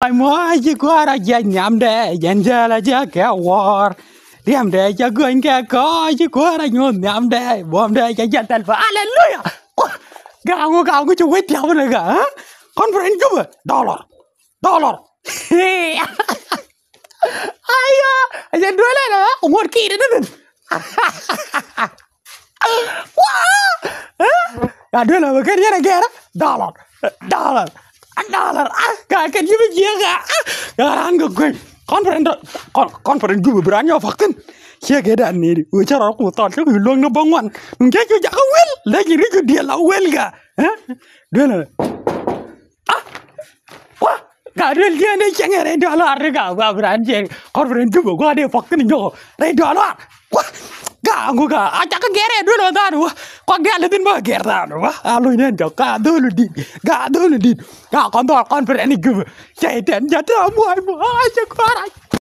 Ai mua gì qua ra dân nhảm để dân giờ là giờ kéo war Điểm để cho quên kia có chứ qua ra nhuôn nhảm để Bồm để cho dân tên phải Alleluia Gào ngô gào ngô chú quét đeo nữa gà Con phải anh à, chú Đó Dollar Dollar Ai à Dân đuôi lại hả Ông hồn kỳ đấy đấy Wow Đuôi là cái gì này kia đó Đó lọ Đó lọ dollar ah gak gitu, iya ah, ya kan dia giyaga ah yaran gue goy konferen do konferen gube branyo fakten kia geda niri we chara ku ton ko long no bangwan nge ju ja wel lagi ri ju dia la wel ga eh dela ah wah, ga rel dia ne chengere dollar ga Berani branyo konferen gue go de fakten jo re dollar wa anguga aja ah, kan gere dulu wadanu wah, ko gele din ba gerdanu wah, alu ah, ini jo ka dulu din ga dulu din ga kontrol dol kon fer ni gub jai semua, jata mo ai